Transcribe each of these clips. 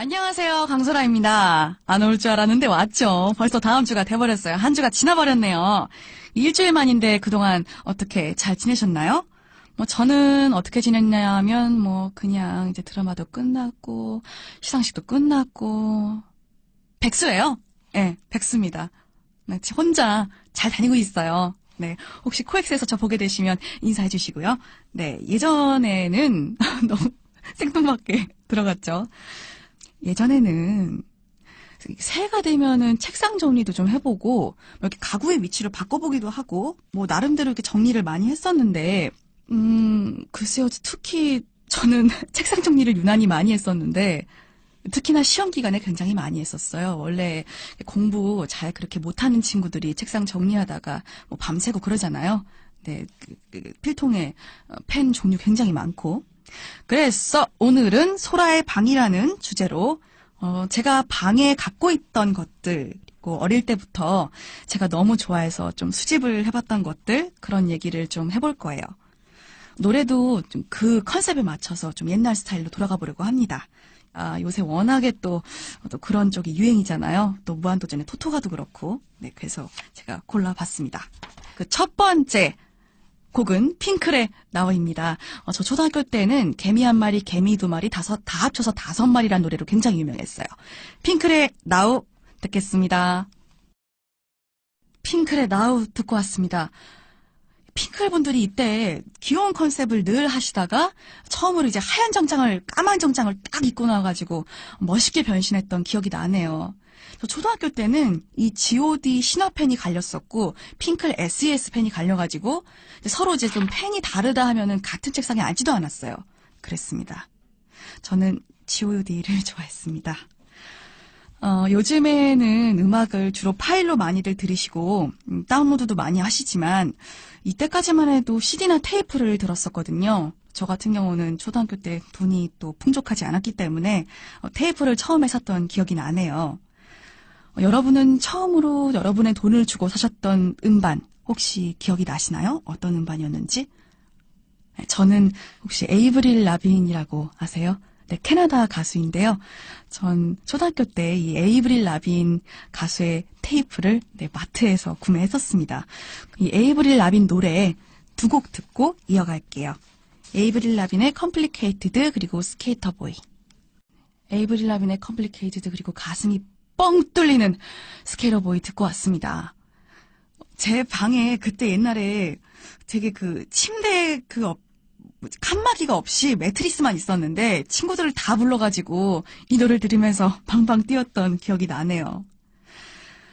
안녕하세요. 강소라입니다. 안 올 줄 알았는데 왔죠. 벌써 다음 주가 돼버렸어요. 한 주가 지나버렸네요. 일주일 만인데 그동안 어떻게 잘 지내셨나요? 뭐 저는 어떻게 지냈냐면 뭐 그냥 이제 드라마도 끝났고 시상식도 끝났고 백수예요. 예, 네, 백수입니다. 혼자 잘 다니고 있어요. 네, 혹시 코엑스에서 저 보게 되시면 인사해 주시고요. 네, 예전에는 너무 생뚱맞게 들어갔죠. 예전에는 새해가 되면은 책상 정리도 좀 해보고 뭐 이렇게 가구의 위치를 바꿔보기도 하고 뭐 나름대로 이렇게 정리를 많이 했었는데 음 글쎄요 특히 저는 책상 정리를 유난히 많이 했었는데 특히나 시험 기간에 굉장히 많이 했었어요. 원래 공부 잘 그렇게 못하는 친구들이 책상 정리하다가 뭐 밤새고 그러잖아요. 네, 그, 그 필통에 어, 펜 종류 굉장히 많고 그래서 오늘은 소라의 방이라는 주제로 어, 제가 방에 갖고 있던 것들 그리고 어릴 때부터 제가 너무 좋아해서 좀 수집을 해봤던 것들 그런 얘기를 좀 해볼 거예요. 노래도 좀 그 컨셉에 맞춰서 좀 옛날 스타일로 돌아가 보려고 합니다. 아, 요새 워낙에 또, 또 그런 쪽이 유행이잖아요. 또 무한도전의 토토가도 그렇고. 네, 그래서 제가 골라봤습니다. 그 첫 번째 곡은 핑클의 나와입니다. 어, 저 초등학교 때는 개미 한 마리, 개미 두 마리, 다섯 다 합쳐서 다섯 마리란 노래로 굉장히 유명했어요. 핑클의 나우 듣겠습니다. 핑클의 나우 듣고 왔습니다. 핑클 분들이 이때 귀여운 컨셉을 늘 하시다가 처음으로 이제 하얀 정장을 까만 정장을 딱 입고 나와가지고 멋있게 변신했던 기억이 나네요. 초등학교 때는 이 G.O.D 신화 팬이 갈렸었고 핑클 S.E.S 팬이 e 갈려가지고 서로 이제 좀 팬이 다르다 하면은 같은 책상에 앉지도 않았어요. 그랬습니다. 저는 G.O.D를 좋아했습니다. 어, 요즘에는 음악을 주로 파일로 많이들 들으시고 음, 다운로드도 많이 하시지만 이때까지만 해도 CD나 테이프를 들었었거든요. 저 같은 경우는 초등학교 때 돈이 또 풍족하지 않았기 때문에 어, 테이프를 처음에 샀던 기억이 나네요. 어, 여러분은 처음으로 여러분의 돈을 주고 사셨던 음반 혹시 기억이 나시나요? 어떤 음반이었는지? 네, 저는 혹시 에이브릴 라빈이라고 아세요? 네, 캐나다 가수인데요. 전 초등학교 때 이 에이브릴 라빈 가수의 테이프를 네, 마트에서 구매했었습니다. 이 에이브릴 라빈 노래 두 곡 듣고 이어갈게요. 에이브릴 라빈의 컴플리케이티드 그리고 스케이터 보이. 에이브릴 라빈의 컴플리케이티드 그리고 가슴이 뻥 뚫리는 스케이터 보이 듣고 왔습니다. 제 방에 그때 옛날에 되게 그 침대 그 옆, 칸막이가 없이 매트리스만 있었는데 친구들을 다 불러가지고 이 노래를 들으면서 방방 뛰었던 기억이 나네요.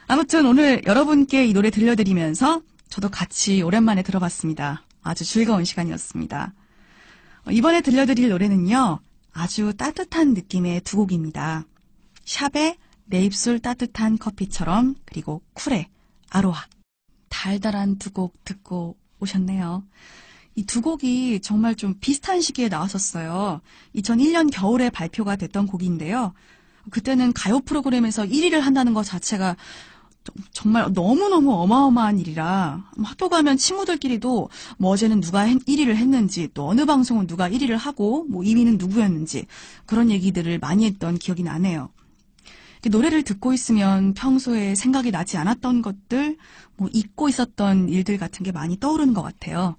아무튼 오늘 여러분께 이 노래 들려드리면서 저도 같이 오랜만에 들어봤습니다. 아주 즐거운 시간이었습니다. 어, 이번에 들려드릴 노래는요. 아주 따뜻한 느낌의 두 곡입니다. 샵의 내 입술 따뜻한 커피처럼 그리고 쿨의 아로하. 달달한 두 곡 듣고 오셨네요. 이두 곡이 정말 좀 비슷한 시기에 나왔었어요. 2001년 겨울에 발표가 됐던 곡인데요. 그때는 가요 프로그램에서 1위를 한다는 것 자체가 정말 너무너무 어마어마한 일이라 학교 가면 친구들끼리도 뭐 어제는 누가 1위를 했는지 또 어느 방송은 누가 1위를 하고 뭐 2위는 누구였는지 그런 얘기들을 많이 했던 기억이 나네요. 노래를 듣고 있으면 평소에 생각이 나지 않았던 것들, 뭐 잊고 있었던 일들 같은 게 많이 떠오르는 것 같아요.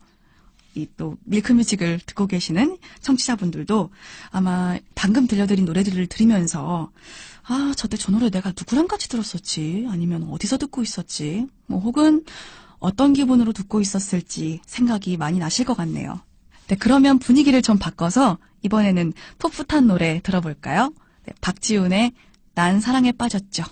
이또 밀크뮤직을 듣고 계시는 청취자분들도 아마 방금 들려드린 노래들을 들으면서 아, 저때 저 노래 내가 누구랑 같이 들었었지? 아니면 어디서 듣고 있었지? 뭐 혹은 어떤 기분으로 듣고 있었을지 생각이 많이 나실 것 같네요. 네, 그러면 분위기를 좀 바꿔서 이번에는 풋풋한 노래 들어볼까요? 네, 박지훈의 난 사랑에 빠졌죠.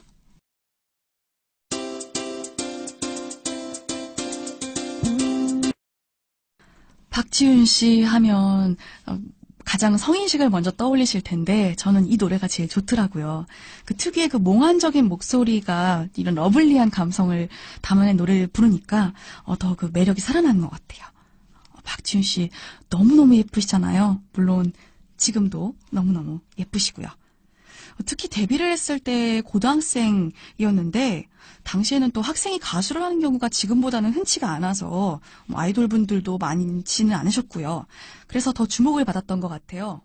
박지윤 씨 하면 어, 가장 성인식을 먼저 떠올리실 텐데 저는 이 노래가 제일 좋더라고요. 그 특유의 그 몽환적인 목소리가 이런 러블리한 감성을 담아낸 노래를 부르니까 어, 더그 매력이 살아나는 것 같아요. 어, 박지윤 씨 너무너무 예쁘시잖아요. 물론 지금도 너무너무 예쁘시고요. 특히 데뷔를 했을 때 고등학생이었는데 당시에는 또 학생이 가수를 하는 경우가 지금보다는 흔치가 않아서 뭐 아이돌 분들도 많지는 않으셨고요. 그래서 더 주목을 받았던 것 같아요.